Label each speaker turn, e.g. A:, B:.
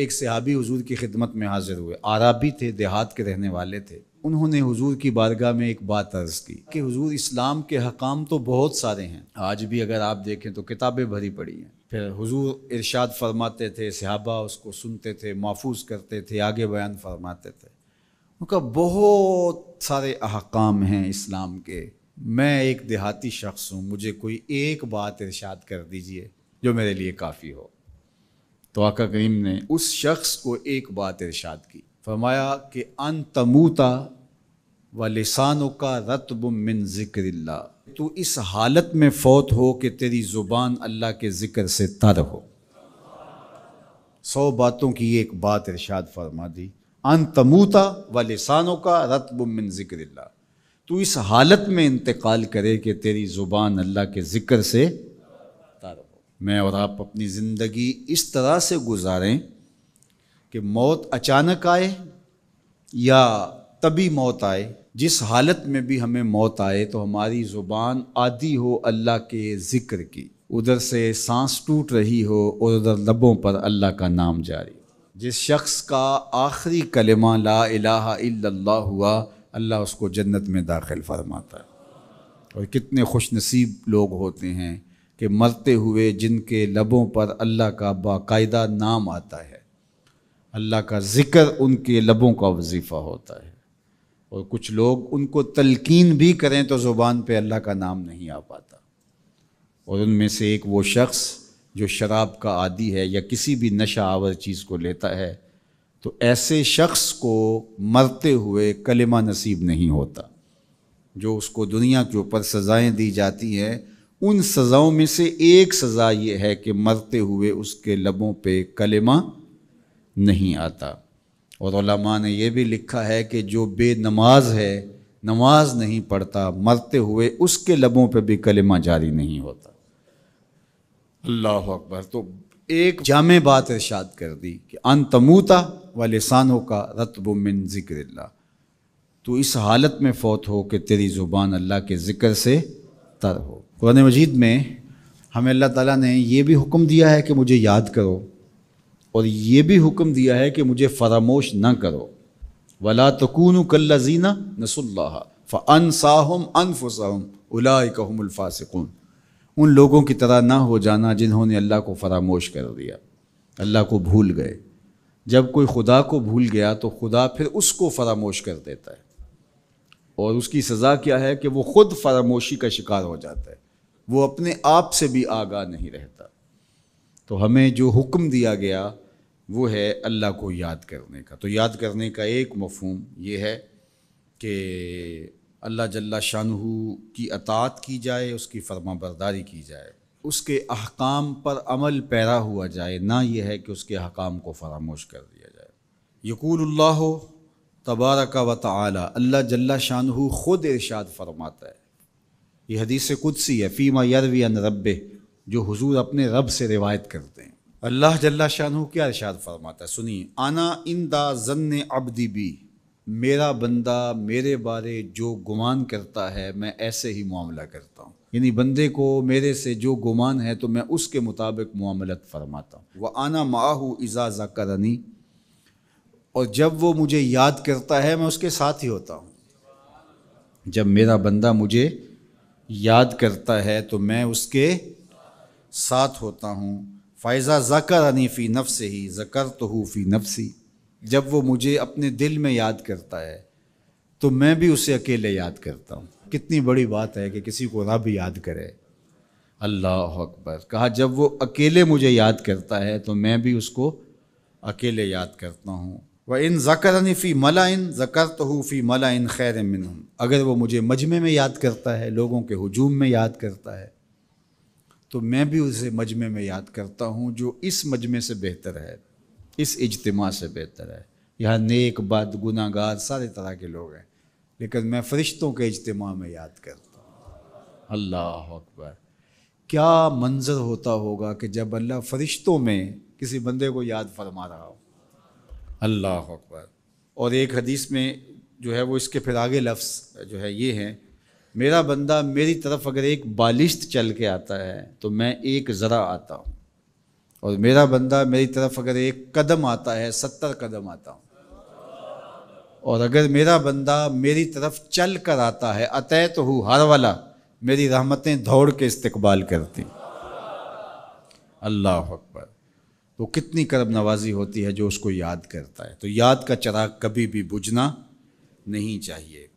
A: एक सहाबी हुजूर की खिदमत में हाजिर हुए आराबी थे देहात के रहने वाले थे उन्होंने हुजूर की बारगाह में एक बात अर्ज की कि हुजूर इस्लाम के हकाम तो बहुत सारे हैं आज भी अगर आप देखें तो किताबें भरी पड़ी हैं फिर हुजूर इरशाद फरमाते थे सहाबा उसको सुनते थे महफूज करते थे आगे बयान फरमाते थे उनका बहुत सारे अहकाम हैं इस्लाम के मैं एक देहाती शख्स हूँ मुझे कोई एक बात इरशाद कर दीजिए जो मेरे लिए काफ़ी हो तो आका करीम ने उस शख्स को एक बात इरशाद की फरमाया कि अन तमूता व लसानों का रतब मिन ज़िक्र तू इस हालत में फौत हो कि तेरी ज़ुबान अल्लाह के ज़िक्र से तर हो सौ बातों की एक बात इरशाद फरमा दी अन तमूता व लसानों का रतब मिन ज़िक्र तू इस हालत में इंतकाल करे कि तेरी ज़ुबान अल्लाह के ज़िक्र से मैं और आप अपनी ज़िंदगी इस तरह से गुजारें कि मौत अचानक आए या तभी मौत आए जिस हालत में भी हमें मौत आए तो हमारी ज़ुबान आदि हो अल्लाह के ज़िक्र की उधर से सांस टूट रही हो और उधर लबों पर अल्लाह का नाम जारी जिस शख्स का आखिरी कलमा ला इलाहा इल्लल्लाह हुआ अल्लाह उसको जन्नत में दाखिल फरमाता है और कितने खुश नसीब लोग होते हैं कि मरते हुए जिनके लबों पर अल्लाह का बाकायदा नाम आता है अल्लाह का ज़िक्र उनके लबों का वजीफ़ा होता है और कुछ लोग उनको तलकीन भी करें तो ज़ुबान पे अल्लाह का नाम नहीं आ पाता और उनमें से एक वो शख़्स जो शराब का आदि है या किसी भी नशा आवर चीज़ को लेता है तो ऐसे शख्स को मरते हुए कलिमा नसीब नहीं होता जो उसको दुनिया के ऊपर सज़ाएँ दी जाती हैं उन सज़ाओं में से एक सज़ा ये है कि मरते हुए उसके लबों पे कलमा नहीं आता और ने यह भी लिखा है कि जो बेनमाज है नमाज नहीं पढ़ता मरते हुए उसके लबों पे भी कलमा जारी नहीं होता अल्लाह अकबर तो एक जाम बात इर्शाद कर दी कि अन वाले व का रतब मिन ज़िक्र तो इस हालत में फ़ौत हो कि तेरी ज़ुबान अल्लाह के ज़िक्र से याद रखो कुरान मजीद में हमें अल्लाह ताला ने यह भी हुक्म दिया है कि मुझे याद करो और ये भी हुक्म दिया है कि मुझे फरामोश ना करो वला तकून कल्लाजीना नसुल्ला फ़न साहम अनफुसहम उलाकमफ़ासकून उन लोगों की तरह ना हो जाना जिन्होंने अल्लाह को फरामोश कर दिया अल्लाह को भूल गए जब कोई खुदा को भूल गया तो खुदा फिर उसको फरामोश कर देता है और उसकी सज़ा क्या है कि वो खुद फरामोशी का शिकार हो जाता है वो अपने आप से भी आगाह नहीं रहता तो हमें जो हुक्म दिया गया वो है अल्लाह को याद करने का तो याद करने का एक मफहम ये है कि अल्लाह जल्ला शाहू की अतात की जाए उसकी फर्मा बरदारी की जाए उसके अहकाम पर अमल पैरा हुआ जाए ना यह है कि उसके अहकाम को फरामोश कर दिया जाए यकूल तबारक व ताली अल्लाह जल्ला शाहू ख़ुद इरशाद फरमाता है ये हदीस कुदसी है फ़ीमा यरवी अन रब जो हुजूर अपने रब से रिवायत करते हैं अल्लाह जल्ला शाहू क्या इरशाद फरमाता है सुनिए आना इन दा जन अबदी बी मेरा बंदा मेरे बारे जो गुमान करता है मैं ऐसे ही मामला करता हूँ यानी बंदे को मेरे से जो गुमान है तो मैं उसके मुताबिक मामलत फरमाता हूँ वह आना माहू इज़ा करनी और जब वो मुझे याद करता है मैं उसके साथ ही होता हूँ जब मेरा बंदा मुझे याद करता है तो मैं उसके साथ होता हूँ फ़ायज़ा ज़कर अनी फ़ी नफ़ से ही ज़कर तो हूँ फ़ी नफ़सी जब वो मुझे अपने दिल में याद करता है तो मैं भी उसे अकेले याद करता हूँ कितनी बड़ी बात है कि किसी को रब याद करे अल्लाह अकबर कहा जब वो अकेले मुझे याद करता है तो मैं भी उसको अकेले याद करता हूँ व इन ज़करनी फ़ी मला इन ज़कर तो फ़ी मला इन खैर मिन अगर वो मुझे मजमे में याद करता है लोगों के हजूम में याद करता है तो मैं भी उसे मजमे में याद करता हूँ जो इस मजमे से बेहतर है इस इजतमा से बेहतर है यहाँ नेक बद गुनागार सारे तरह के लोग हैं लेकिन मैं फरिश्तों के इजतमा में याद करता हूँ अल्लाह अकबर क्या मंजर होता होगा कि जब अल्लाह फरिश्तों में किसी बंदे को याद फरमा रहा हो अल्लाह अकबर और एक हदीस में जो है वो इसके फिर आगे लफ्स जो है ये हैं मेरा बंदा मेरी तरफ अगर एक बालिश्त चल के आता है तो मैं एक ज़रा आता हूँ और मेरा बंदा मेरी तरफ अगर एक कदम आता है सत्तर कदम आता हूँ और अगर मेरा बंदा मेरी तरफ चल कर आता है अत तो हूँ हर वाला मेरी रहमतें दौड़ के इस्तबाल करती अल्लाह अकबर तो कितनी करब नवाजी होती है जो उसको याद करता है तो याद का चराग कभी भी बुझना नहीं चाहिए